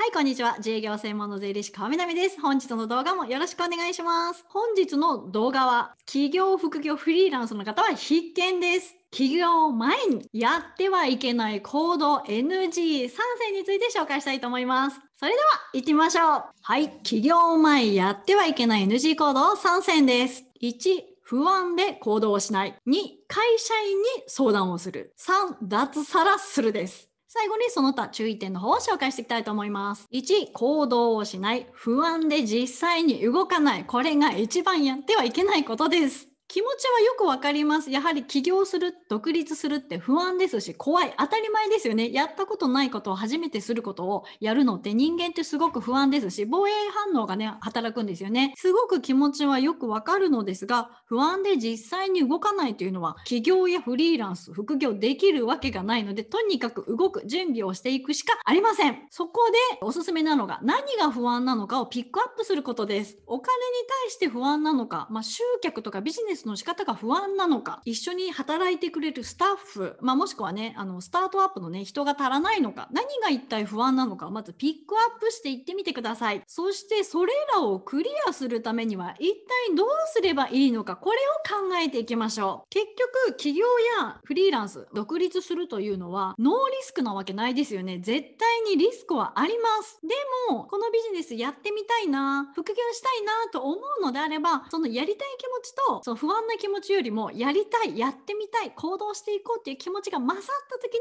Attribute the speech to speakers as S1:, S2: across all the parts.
S1: はい、こんにちは。自営業専門の税理士川南です。本日の動画もよろしくお願いします。本日の動画は、企業、副業、フリーランスの方は必見です。企業前にやってはいけない行動 NG3 選について紹介したいと思います。それでは行ってみましょう。はい、企業前やってはいけない NG 行動3選です。1、不安で行動をしない。2、会社員に相談をする。3、脱サラするです。最後にその他注意点の方を紹介していきたいと思います。1、行動をしない。不安で実際に動かない。これが一番やってはいけないことです。気持ちはよくわかります。やはり起業する、独立するって不安ですし、怖い。当たり前ですよね。やったことないことを初めてすることをやるのって人間ってすごく不安ですし、防衛反応がね、働くんですよね。すごく気持ちはよくわかるのですが、不安で実際に動かないというのは、起業やフリーランス、副業できるわけがないので、とにかく動く、準備をしていくしかありません。そこでおすすめなのが、何が不安なのかをピックアップすることです。お金に対して不安なのか、まあ、集客とかビジネススの仕方が不安なのか一緒に働いてくれるスタッフ、まあ、もしくはねあのスタートアップのね人が足らないのか何が一体不安なのかまずピックアップしていってみてくださいそしてそれらをクリアするためには一体どうすればいいのかこれを考えていきましょう結局企業やフリーランス独立するというのはノーリスクなわけないですよね絶対にリスクはありますでもこのビジネスやってみたいな副業したいなと思うのであればそのやりたい気持ちとその不不安な気持ちよりもやりたいやってみたい行動していこうっていう気持ちが勝った時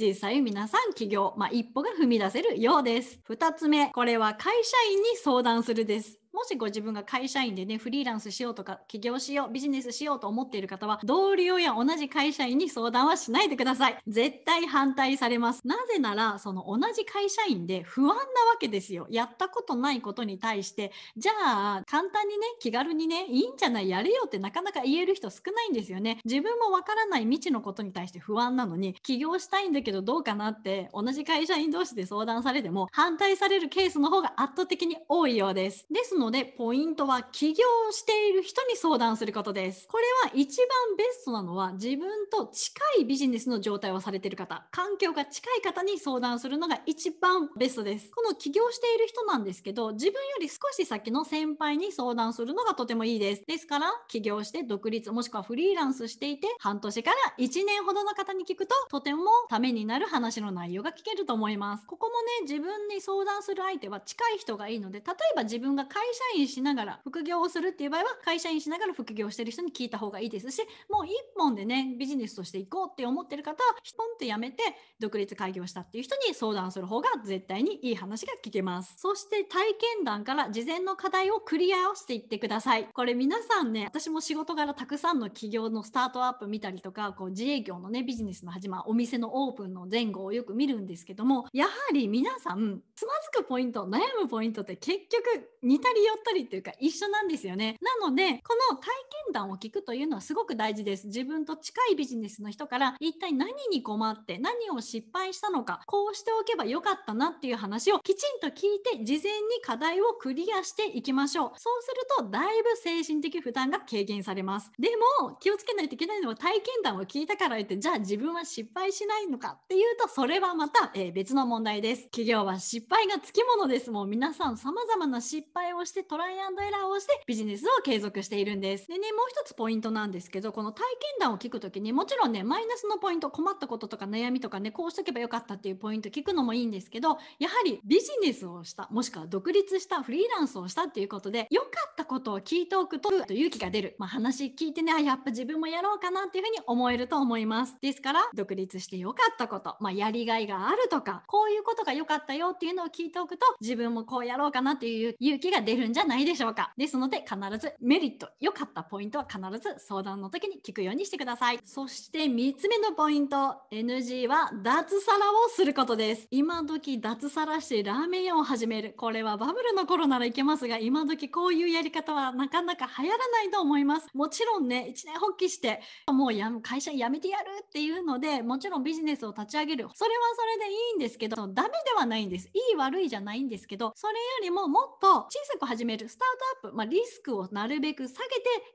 S1: に実際皆さん起業、まあ、一歩が踏み出せるようです2つ目これは会社員に相談するですもしご自分が会社員でねフリーランスしようとか起業しようビジネスしようと思っている方は同僚や同じ会社員に相談はしないでください絶対反対されますなぜならその同じ会社員で不安なわけですよやったことないことに対してじゃあ簡単にね気軽にねいいんじゃないやれよってなかなか言える人少ないんですよね自分もわからない未知のことに対して不安なのに起業したいんだけどどうかなって同じ会社員同士で相談されても反対されるケースの方が圧倒的に多いようですですののでポイントは起業している人に相談することです。これは一番ベストなのは自分と近いビジネスの状態をされている方、環境が近い方に相談するのが一番ベストです。この起業している人なんですけど、自分より少し先の先輩に相談するのがとてもいいです。ですから起業して独立もしくはフリーランスしていて半年から1年ほどの方に聞くととてもためになる話の内容が聞けると思います。ここもね自分に相談する相手は近い人がいいので例えば自分が会社員しながら副業をするっていう場合は会社員しながら副業してる人に聞いた方がいいですしもう一本でねビジネスとしていこうって思ってる方はひ本んと辞めて独立開業したっていう人に相談する方が絶対にいい話が聞けますそして体験談から事前の課題をクリアをしていってくださいこれ皆さんね私も仕事柄たくさんの企業のスタートアップ見たりとかこう自営業のねビジネスの始まお店のオープンの前後をよく見るんですけどもやはり皆さんつまずくポイント悩むポイントって結局似たり寄っりというか一緒なんですよね。なので、この体験談を聞くというのはすごく大事です。自分と近いビジネスの人から一体何に困って何を失敗したのか、こうしておけばよかったなっていう話をきちんと聞いて事前に課題をクリアしていきましょう。そうするとだいぶ精神的負担が軽減されます。でも気をつけないといけないのは体験談を聞いたから言ってじゃあ自分は失敗しないのかっていうとそれはまた、えー、別の問題です。企業は失敗がつきものです。もう皆さん様々な失敗をしてしてトライアンドエラーをしてビジネスを継続しているんです。でね、もう一つポイントなんですけど、この体験談を聞くときにもちろんね、マイナスのポイント、困ったこととか悩みとかね、こうしとけばよかったっていうポイント聞くのもいいんですけど、やはりビジネスをした、もしくは独立した、フリーランスをしたっていうことで、良かったことを聞いておくと、勇気が出る。まあ、話聞いてね、あ、やっぱ自分もやろうかなっていうふうに思えると思います。ですから、独立して良かったこと、まあ、やりがいがあるとか、こういうことが良かったよっていうのを聞いておくと、自分もこうやろうかなっていう勇気が出るるんじゃないでしょうかですので必ずメリット良かったポイントは必ず相談の時に聞くようにしてくださいそして3つ目のポイント NG は脱サラをすることです今時脱サラしてラーメン屋を始めるこれはバブルの頃ならいけますが今時こういうやり方はなかなか流行らないと思いますもちろんね一年発起してもうや会社辞めてやるっていうのでもちろんビジネスを立ち上げるそれはそれでいいんですけどダメではないんですいい悪いじゃないんですけどそれよりももっと小さく始めるスタートアップ、まあ、リスクをなるべく下げて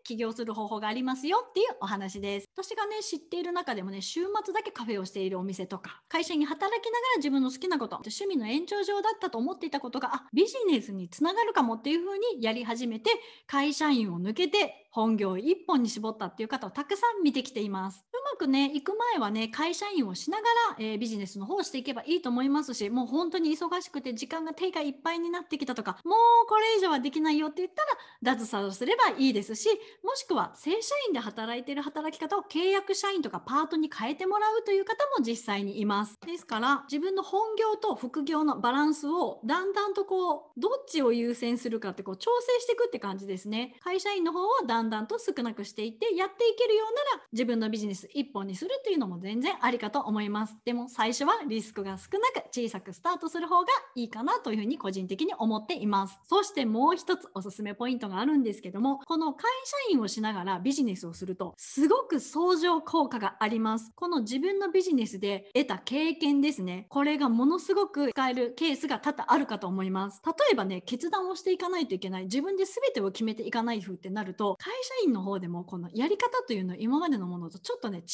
S1: 起業する方法がありますよっていうお話です。私がね、知っている中でもね、週末だけカフェをしているお店とか、会社に働きながら自分の好きなこと、趣味の延長上だったと思っていたことが、あ、ビジネスにつながるかもっていうふうにやり始めて、会社員を抜けて本業一本に絞ったっていう方をたくさん見てきています。うまくね、行く前はね、会社員をしながら、えー、ビジネスの方をしていけばいいと思いますし、もう本当に忙しくて時間が手がいっぱいになってきたとか、もうこれ以上はできないよって言ったら、脱サラすればいいですし、もしくは正社員で働いている働き方を契約社員とかパートに変えてもらうという方も実際にいます。ですから、自分の本業と副業のバランスをだんだんとこう、どっちを優先するかってこう調整していくって感じですね。会社員の方はだんだんと少なくしていってやっていけるようなら自分のビジネス1本にするっていうのも全然ありかと思いますでも最初はリスクが少なく小さくスタートする方がいいかなというふうに個人的に思っていますそしてもう一つおすすめポイントがあるんですけどもこの会社員をしながらビジネスをするとすごく相乗効果がありますこの自分のビジネスで得た経験ですねこれがものすごく使えるケースが多々あるかと思います例えばね決断をしていかないといけない自分で全てを決めていかない風ってなると会会社員の方でもこのやり方というのを今までのものとちょっとね違う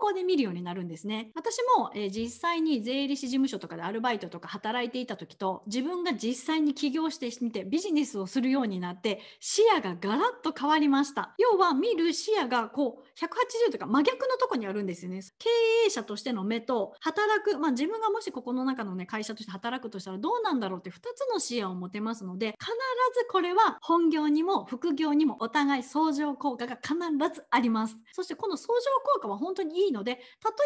S1: 方向で見るようになるんですね。私も、えー、実際に税理士事務所とかでアルバイトとか働いていた時と自分が実際に起業してみてビジネスをするようになって視野がガラッと変わりました。要は見る視野がこう180とか真逆のとこにあるんですよね。経営者としての目と働く、まあ、自分がもしここの中のね会社として働くとしたらどうなんだろうって2つの視野を持てますので必ずこれは本業にも副業にもお互い相乗効果が必ずあります。そしてこの相乗効果は本当にいいので、例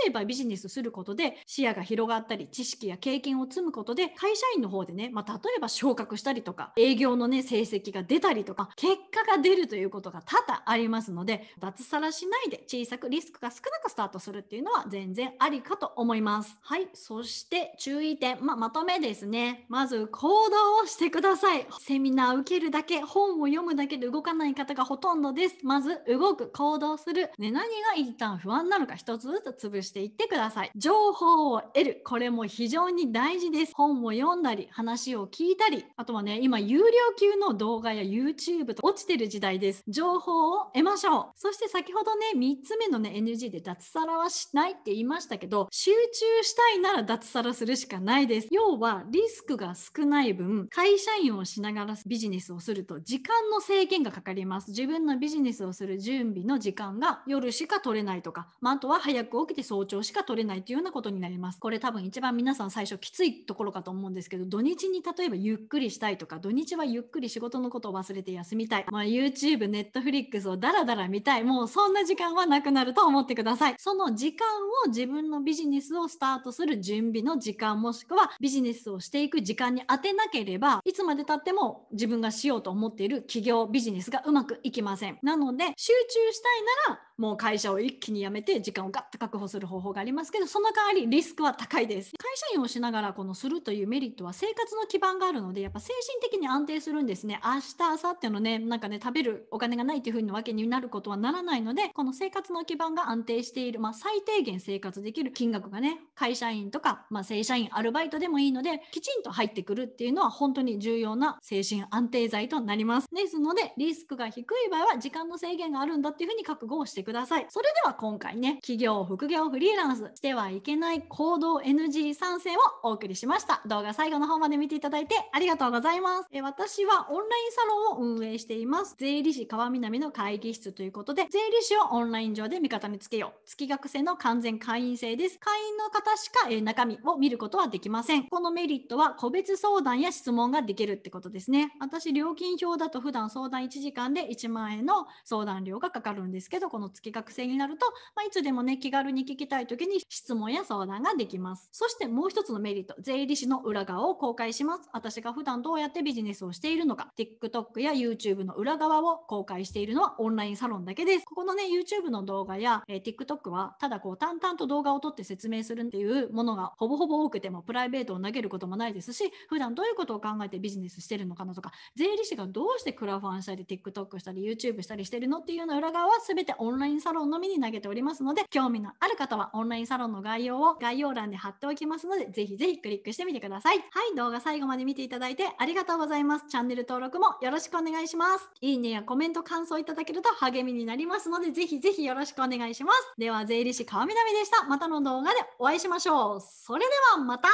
S1: えばビジネスすることで視野が広がったり、知識や経験を積むことで、会社員の方でね、まあ、例えば昇格したりとか、営業のね、成績が出たりとか、結果が出るということが多々ありますので、脱サラしないで小さくリスクが少なくスタートするっていうのは全然ありかと思います。はい、そして注意点、まあ、まとめですね。まず行動をしてください。セミナー受けるだけ、本を読むだけで動かない方がほとんどンドです。まず動く、行動する。ね、何が一旦不安なのか一つずつ潰していってください。情報を得る。これも非常に大事です。本を読んだり、話を聞いたり、あとはね、今有料級の動画や YouTube と落ちてる時代です。情報を得ましょう。そして先ほどね、3つ目のね、NG で脱サラはしないって言いましたけど、集中したいなら脱サラするしかないです。要は、リスクが少ない分、会社員をしながらビジネスをすると時間の制限がかかります。自分のビジネスをする準備の時間が夜しか取れないとか、まあ、あとは早く起きて早朝しか取れないというようなことになります。これ多分一番皆さん最初きついところかと思うんですけど、土日に例えばゆっくりしたいとか、土日はゆっくり仕事のことを忘れて休みたい。まあ、YouTube、Netflix をダラダラ見たい。もうそんな時間はなくなると思ってください。その時間を自分のビジネスをスタートする準備の時間もしくはビジネスをしていく時間に当てなければ、いつまで経っても自分がしようと思っている企業ビジネスがうまくいきませませんなので集中したいならもう会社を一気に辞めて時間をガッと確保する方法がありますけどその代わりリスクは高いです会社員をしながらこのするというメリットは生活の基盤があるのでやっぱ精神的に安定するんですね明日明後日のねなんかね食べるお金がないっていう風なわけになることはならないのでこの生活の基盤が安定している、まあ、最低限生活できる金額がね会社員とか、まあ、正社員アルバイトでもいいのできちんと入ってくるっていうのは本当に重要な精神安定剤となりますですのでリスクが低い場合は時間の制限があるんだっていうふうに覚悟をしてください。それでは今回ね、企業、副業、フリーランスしてはいけない行動 n g 参戦をお送りしました。動画最後の方まで見ていただいてありがとうございます。え私はオンラインサロンを運営しています。税理士川南の会議室ということで、税理士をオンライン上で味方につけよう。月額制の完全会員制です。会員の方しか、え中身を見ることはできません。このメリットは個別相談や質問ができるってことですね。私、料金表だと普段相談1時間で1万円の相談料がかかるんですけどこの月額制になると、まあ、いつでもね気軽に聞きたい時に質問や相談ができますそしてもう一つのメリット税理士の裏側を公開します私が普段どうやってビジネスをしているのか TikTok や YouTube の裏側を公開しているのはオンラインサロンだけですここのね YouTube の動画や、えー、TikTok はただこう淡々と動画を撮って説明するっていうものがほぼほぼ多くてもプライベートを投げることもないですし普段どういうことを考えてビジネスしてるのかなとか税理士がどうしてクラファンしたり TikTok したり YouTube したりしてるのっていうの裏側は全てオンラインサロンのみに投げておりますので、興味のある方はオンラインサロンの概要を概要欄で貼っておきますので、ぜひぜひクリックしてみてください。はい、動画最後まで見ていただいてありがとうございます。チャンネル登録もよろしくお願いします。いいねやコメント、感想いただけると励みになりますので、ぜひぜひよろしくお願いします。では、税理士川南でした。またの動画でお会いしましょう。それではまた。